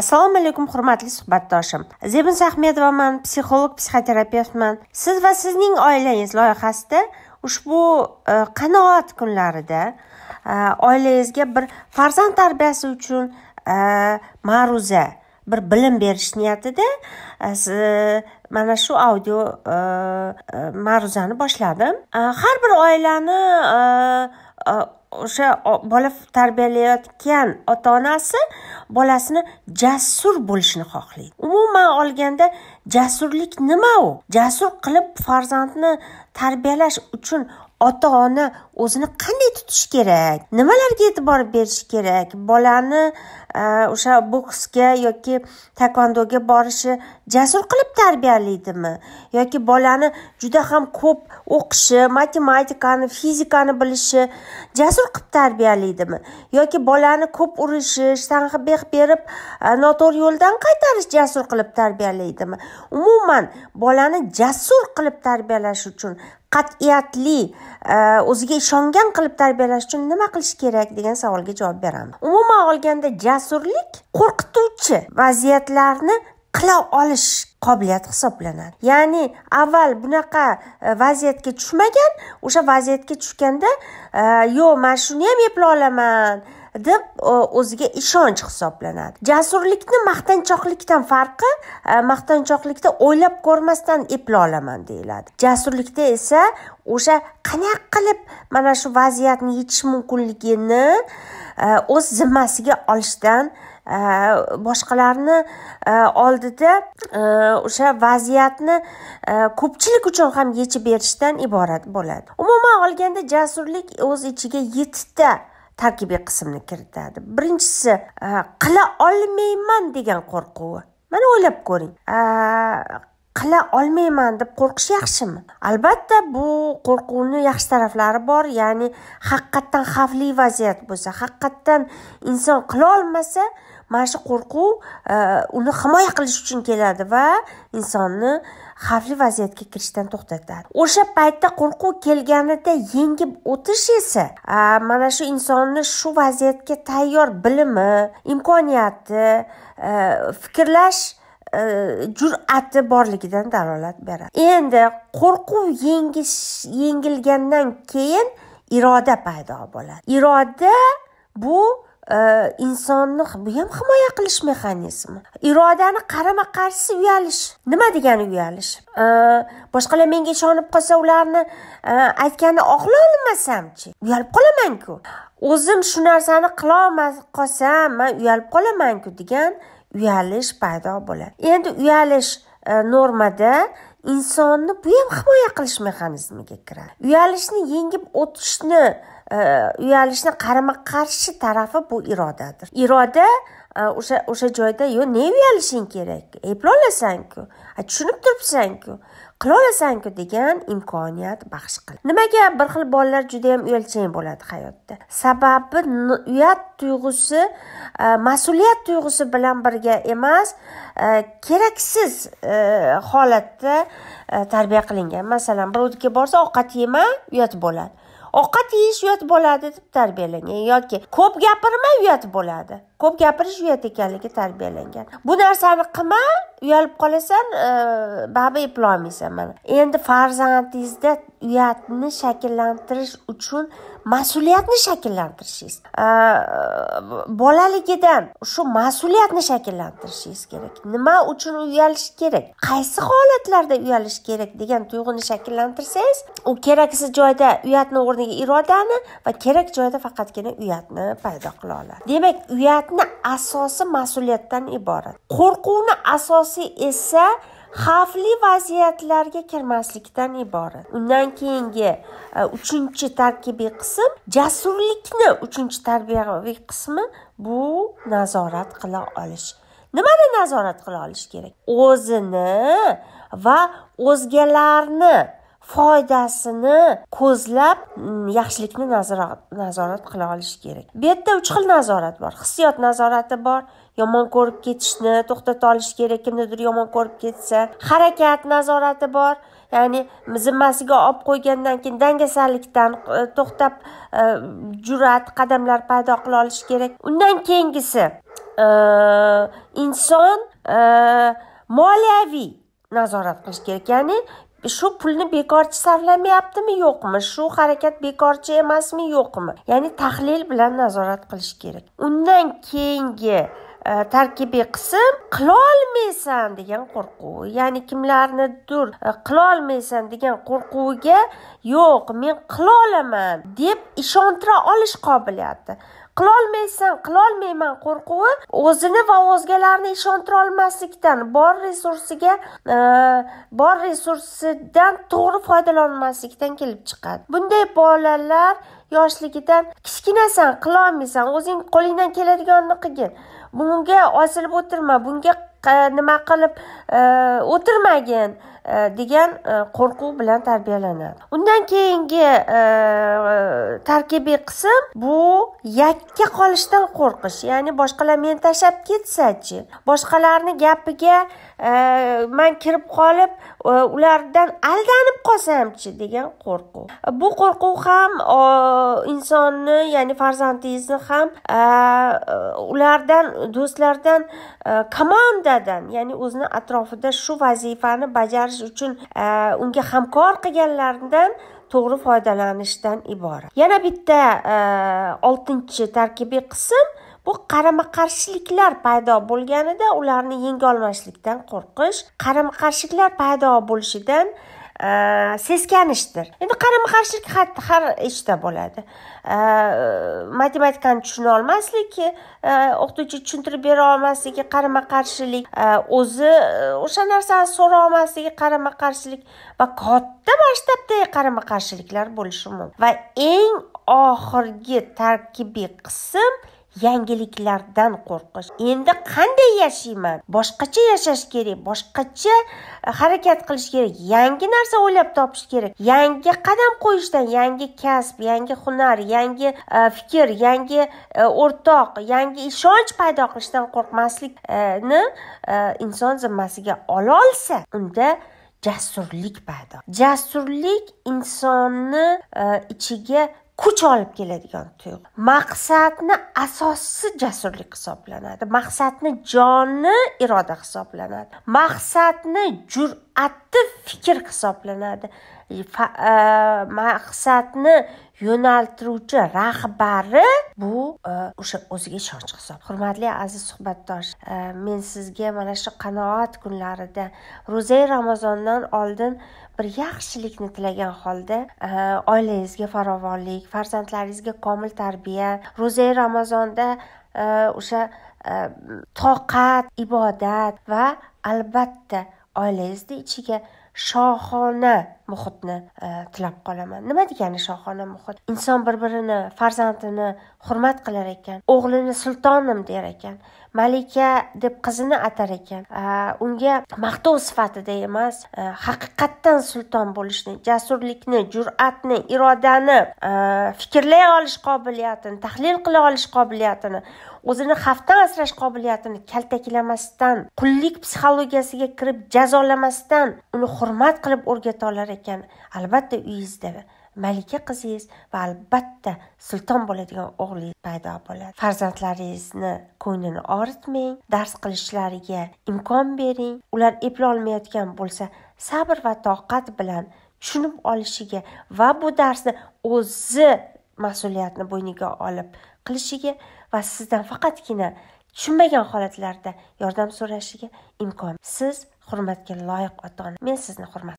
assalomu alaykum hurmatli suhbatdoshim zebin sahmedovaman psixolog psixoterapevtman siz va sizning oilangiz loyihasida ushbu e, qanoat kunlarida e, oilangizga bir farzand tarbiyasi uchun e, ma'ruza bir bilim berish niyatida mana shu audio ma'ruzani boshladim har bir oilani o'sha bola tarbiyalayotgan ota onasi bolasini jasur bo'lishini xohlaydi umuman olganda jasurlik nima u jasur qilib farzandni tarbiyalash uchun ota ona o'zini qanday tutish kerak nimalarga e'tibor berish kerak bolani e, o'sha boksga yoki takvandoga borishi jasur qilib tarbiyalaydimi yoki bolani juda ham ko'p o'qishi matematikani fizikani bilishi jasur qilib tarbiyalaydimi yoki bolani ko'p urishish sanqibeh berib e, noto'g'ri yo'ldan qaytarish jasur qilib tarbiyalaydimi umuman bolani jasur qilib tarbiyalash uchun qat'iyatli e, o'ziga ishongan qilib tarbiyalash uchun nima qilish kerak degan savolga javob beraman umuman olganda jasurlik qo'rqituvchi vaziyatlarni qila olish qobiliyati hisoblanadi ya'ni avval bunaqa e, vaziyatga tushmagan o'sha vaziyatga tushganda e, yo'q mana shuni ham eplay olaman deb e, o'ziga ishonch hisoblanadi jasurlikni maqtanchoqlikdan farqi e, maqtanchoqlikda o'ylab ko'rmasdan epla olaman deyiladi jasurlikda esa o'sha qanaqa qilib mana shu vaziyatni yechish mumkinligini e, o'z zimmasiga olishdan boshqalarni oldida o'sha vaziyatni ko'pchilik uchun ham yechib berishdan iborat bo'ladi umuman olganda jasurlik o'z ichiga yettita tarkibiy qismni kiritadi birinchisi e, qila olmayman degan qo'rquvi mana o'ylab ko'ring e, qila olmayman deb qo'rqish yaxshimi albatta bu qo'rquvni yaxshi taraflari bor ya'ni haqiqatdan xavfli vaziyat bo'lsa haqiqatdan inson qila olmasa mana shu qo'rquv e, uni himoya qilish uchun keladi va insonni xavfli vaziyatga kirishdan to'xtatadi o'sha paytda qo'rquv kelganida yengib o'tish esa mana shu insonni shu vaziyatga tayyor bilimi imkoniyati e, fikrlash e, jur'ati borligidan dalolat beradi endi qo'rquv yengish yengilgandan keyin iroda paydo bo'ladi iroda bu Э, insonni bu ham himoya qilish mexanizmi irodani qarama qarshisi uyalish nima degani uyalish э, boshqalar menga ishonib qolsa ularni э, aytganini oqla olmasamchi uyalib qolamanku o'zim shu narsani qilolmay qolsam man uyalib qolamanku degan uyalish paydo bo'ladi endi uyalish e, normada insonni bu ham himoya qilish mexanizmiga kiradi uyalishni yengib o'tishni e, uyalishni qarama qarshi tarafi bu irodadir iroda e, o'sha o'sha joyda yo ne uyalishing kerak eplolasanku tushunib turibsanku qilolasanku degan imkoniyat baxsh qil nimaga bir xil bolalar juda yam uyalchang bo'ladi hayotda sababi uyat tuyg'usi e, mas'uliyat tuyg'usi bilan birga emas e, keraksiz e, holatda tarbiya qilingan masalan birovniki borsa ovqat yema uyat bo'ladi ovqat yeyish uyat bo'ladi deb tarbiyalangan yoki ko'p gapirma uyat bo'ladi ko'p gapirish uyat ekanligi tarbiyalangan bu narsani qilma uyalib qolasan e, baba eplolmaysan mana endi farzandingizda uyatni shakllantirish uchun mas'uliyatni shakllantirishingiz e, bolaligidan shu mas'uliyatni shakllantirishingiz kerak nima uchun uyalish kerak qaysi holatlarda uyalish kerak degan tuyg'uni shakllantirsangiz u keraksiz joyda uyatni o'rniga irodani va kerak joyda faqatgina uyatni paydo qila oladi demak uyat Qo'rquvni asosi mas'uliyatdan iborat. Qo'rquvni asosi esa xavfli vaziyatlarga kirmaslikdan iborat undan keyingi e, uchinchi tarkibiy qism jasurlikni uchinchi tarbiyaviy qismi bu nazorat qila olish nimani nazorat qila olish kerak o'zini va o'zgalarni foydasini ko'zlab mm, yaxshilikni nazorat qila olish kerak bu yerda uch xil nazorat bor hissiyot nazorati bor yomon ko'rib ketishni to'xtata olish kerak kimnidir yomon ko'rib ketsa harakat nazorati bor ya'ni zimmasiga olib qo'ygandan keyin dangasalikdan e, to'xtab e, jur'at qadamlar paydo qila olish kerak undan keyingisi e, inson moliyaviy nazorat qilish kerak ya'ni shu pulni bekorchi sarflamayaptimi yo'qmi shu harakat bekorchi emasmi yo'qmi ya'ni tahlil bilan nazorat qilish kerak undan keyingi e, tarkibiy qism qilolmaysan degan qo'rquv ya'ni kimlarnidir e, qilolmaysan degan qo'rquviga yo'q men qilolaman deb ishontira olish qobiliyati qilolmaysan qilolmayman qo'rquvi o'zini va o'zgalarni ishontira olmaslikdan bor resursiga e, bor resursidan to'g'ri foydalanmaslikdan kelib chiqadi bunday bolalar yoshligidan kichkinasan qilolmaysan o'zing qo'lingdan keladiganini qilgin bunga osilib o'tirma bunga e, nima qilib Э, o'tirmagin э, degan э, qo'rquv bilan tarbiyalanadi undan keyingi tarkibiy qism bu yakka qolishdan qo'rqish ya'ni boshqalar meni tashlab ketsachi boshqalarni gapiga e, man kirib qolib e, ulardan aldanib qolsamchi degan qo'rquv bu qo'rquv ham insonni ya'ni farzandingizni ham e, ulardan do'stlardan komandadan ya'ni o'zini atrof atrofida shu vazifani bajarish uchun e, unga hamkor qilganlardan to'g'ri foydalanishdan iborat yana bitta e, oltinchi tarkibiy qism bu qarama qarshiliklar paydo bo'lganida ularni yengolmaslikdan qo'rqish qarama qarshiliklar paydo bo'lishidan seskanishdir endi qarama qarshilik har ishda bo'ladi matematikani tushuna olmaslik o'qituvchi tushuntirib bera olmasligi qarama qarshilik o'zi o'sha narsani so'ra olmasligi qarama qarshilik va katta masshtabdagi qarama qarshiliklar bo'lishi mumkin va eng oxirgi tarkibiy qism yangiliklardan qo'rqish endi qanday yashayman boshqacha yashash kerak boshqacha e, harakat qilish kerak yangi narsa o'ylab topish kerak yangi qadam qo'yishdan yangi kasb yangi hunar yangi e, fikr yangi e, o'rtoq yangi ishonch paydo qilishdan qo'rqmaslikni inson zimmasiga ololsa unda jasurlik paydo jasurlik insonni ichiga kuch olib keladigan tuyg'u maqsadni asosi jasurlik hisoblanadi maqsadni joni iroda hisoblanadi maqsadni jur'ati fikr hisoblanadi e, maqsadni yo'naltiruvchi rahbari bu e, o'sha o'ziga ishonch hisob hurmatli aziz suhbatdosh e, men sizga mana shu qanoat kunlarida ro'za ramazondan oldin bir yaxshilikni tilagan holda e, oilangizga farovonlik farzandlaringizga komil tarbiya ro'za ramazonda o'sha toqat ibodat va albatta oilangizni ichiga shohona muhitni e, tilab qolaman nima degani shohona muhit inson bir birini farzandini hurmat qilar ekan o'g'lini sultonim der ekan malika deb qizini atar ekan e, unga maqtov sifatida emas e, haqiqatdan sulton bo'lishni jasurlikni jur'atni irodani fikrlay olish qobiliyatini tahlil qila olish qobiliyatini o'zini xavfdan asrash qobiliyatini kaltaklamasdan qullik psixologiyasiga kirib jazolamasdan uni hurmat qilib o'rgata olar ekan ekan albatta uyingizda malika qizingiz va albatta sulton bo'ladigan o'g'lingiz paydo bo'ladi farzandlaringizni ko'nglini og'ritmang dars qilishlariga imkon bering ular eplolmayotgan bo'lsa sabr va toqat bilan tushunib olishiga va bu darsni o'zi mas'uliyatni bo'yniga olib qilishiga va sizdan faqatgina tushunmagan holatlarda yordam so'rashiga imkon siz hurmatga loyiq ota ona men sizni hurmat